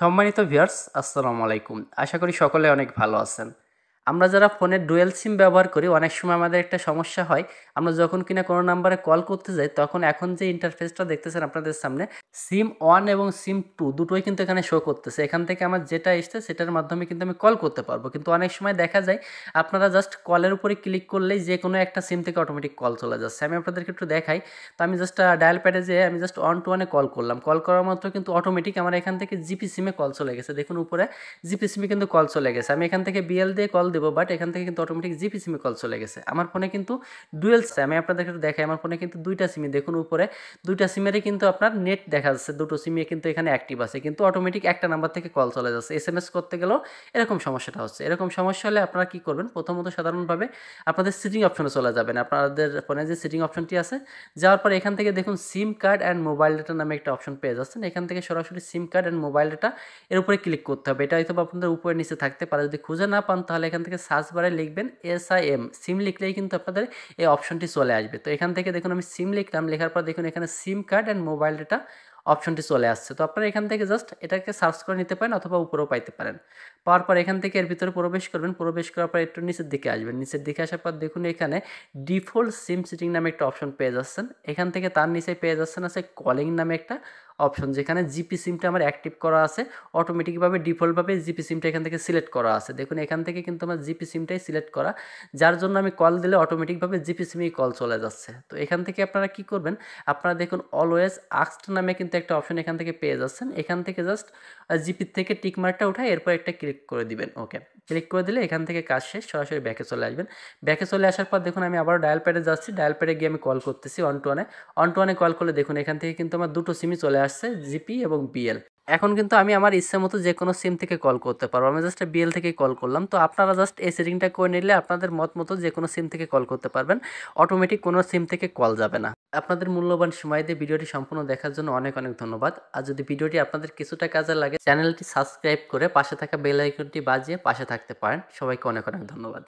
সম্মানিত ভিয়ার্স আসসালামু আলাইকুম আশা করি সকলে অনেক ভালো আছেন আমরা যারা ফোনের ডুয়েল সিম ব্যবহার করি অনেক সময় আমাদের একটা সমস্যা হয় আমরা যখন কিনা কোনো নাম্বারে কল করতে যাই তখন এখন যে ইন্টারফেসটা দেখতেছেন আপনাদের সামনে সিম ওয়ান এবং সিম টু দুটোই কিন্তু এখানে শো করতেছে এখান থেকে আমার যেটা এসছে সেটার মাধ্যমে কিন্তু আমি কল করতে পারবো কিন্তু অনেক সময় দেখা যায় আপনারা জাস্ট কলের উপরে ক্লিক করলেই যে কোনো একটা সিম থেকে অটোমেটিক কল চলে যাচ্ছে আমি আপনাদেরকে একটু দেখাই তো আমি জাস্ট ডায়াল প্যাডে যেয়ে আমি জাস্ট ওয়ান টু ওয়ানে কল করলাম কল করার মাত্র কিন্তু অটোমেটিক আমার এখান থেকে জিপি সিমে কল চলে গেছে দেখুন উপরে জিপি সিমে কিন্তু কল চলে গেছে আমি এখান থেকে বিএল দিয়ে কল দেবো বাট এখান থেকে কিন্তু অটোমেটিক জিপি সিমে কল চলে গেছে আমার ফোনে কিন্তু ডুয়েল সিম আমি আপনাদের একটু দেখাই আমার ফোনে কিন্তু দুইটা সিমে দেখুন উপরে দুইটা সিমেরই কিন্তু আপনার নেট দেখা যাচ্ছে দুটো সিমে কিন্তু এখানে অ্যাক্টিভ আছে কিন্তু অটোমেটিক একটা নাম্বার থেকে কল চলে যাচ্ছে এস এম এস করতে গেলেও এরকম সমস্যাটা হচ্ছে এরকম সমস্যা হলে আপনারা কী করবেন প্রথমত সাধারণভাবে আপনাদের সিটিং অপশনে চলে যাবেন আপনাদের ফোনে যে সিটিং অপশনটি আছে যাওয়ার পর এখান থেকে দেখুন SIM card and mobile data নামে একটা অপশন পেয়ে যাচ্ছেন এখান থেকে সরাসরি SIM card and mobile data এর উপরে ক্লিক করতে হবে এটা হয়তো আপনাদের উপরে নিচে থাকতে পারে যদি খুঁজে না পান তাহলে এখান থেকে সার্চ বারে লিখবেন এস আই এম সিম লিখলেই কিন্তু আপনাদের এই অপশনটি চলে আসবে তো এখান থেকে দেখুন আমি সিম লিখলাম লেখার পর দেখুন এখানে SIM card and mobile data অপশনটি চলে আসছে তো আপনারা এখান থেকে জাস্ট এটাকে সার্চ করে নিতে পারেন অথবা উপরেও পাইতে পারেন পাওয়ার পর এখান থেকে এর ভিতরে প্রবেশ করবেন প্রবেশ করার পর একটু নিচের দিকে আসবেন নিচের দিকে আসার পর দেখুন এখানে ডিফল্ট সিম সিটিং নামে একটা অপশন পেয়ে যাচ্ছেন এখান থেকে তার নিচে পেয়ে যাচ্ছেন আছে কলিং নামে একটা অপশন যেখানে জিপি সিমটা আমার অ্যাক্টিভ করা আছে অটোমেটিকভাবে ডিফল্টভাবে জিপি সিমটা এখান থেকে সিলেক্ট করা আছে দেখুন এখান থেকে কিন্তু আমার জিপি সিমটাই সিলেক্ট করা যার জন্য আমি কল দিলে অটোমেটিকভাবে জিপি সিমেই কল চলে যাচ্ছে তো এখান থেকে আপনারা কি করবেন আপনারা দেখুন অলওয়েজ আক্সড নামে কিন্তু কিন্তু একটা অপশন এখান থেকে পেয়ে যাচ্ছেন এখান থেকে জাস্ট জিপির থেকে টিক মার্কটা উঠায় এরপর একটা ক্লিক করে দিবেন ওকে ক্লিক করে দিলে এখান থেকে কাজ শেষ সরাসরি ব্যাকে চলে আসবেন ব্যাকে চলে আসার পর দেখুন আমি আবার ডায়াল প্যাডে যাচ্ছি ডায়াল প্যাডে গিয়ে আমি কল করতেছি অন টু ওয়ানে অন টু ওয়ানে কল করলে দেখুন এখান থেকে কিন্তু আমার দুটো সিমই চলে আসছে জিপি এবং বিএল এখন কিন্তু আমি আমার ইচ্ছে মতো যে কোনো সিম থেকে কল করতে পারবো আমি জাস্ট বিএল থেকে কল করলাম তো আপনারা জাস্ট এই সেটিংটা করে নিলে আপনাদের মত মতো যে কোনো সিম থেকে কল করতে পারবেন অটোমেটিক কোনো সিম থেকে কল যাবে না আপনাদের মূল্যবান সময় দিয়ে ভিডিওটি সম্পূর্ণ দেখার জন্য অনেক অনেক ধন্যবাদ আর যদি ভিডিওটি আপনাদের কিছুটা কাজে লাগে চ্যানেলটি সাবস্ক্রাইব করে পাশে থাকা বেল আইকনটি বাজিয়ে পাশে থাকতে পারেন সবাইকে অনেক অনেক ধন্যবাদ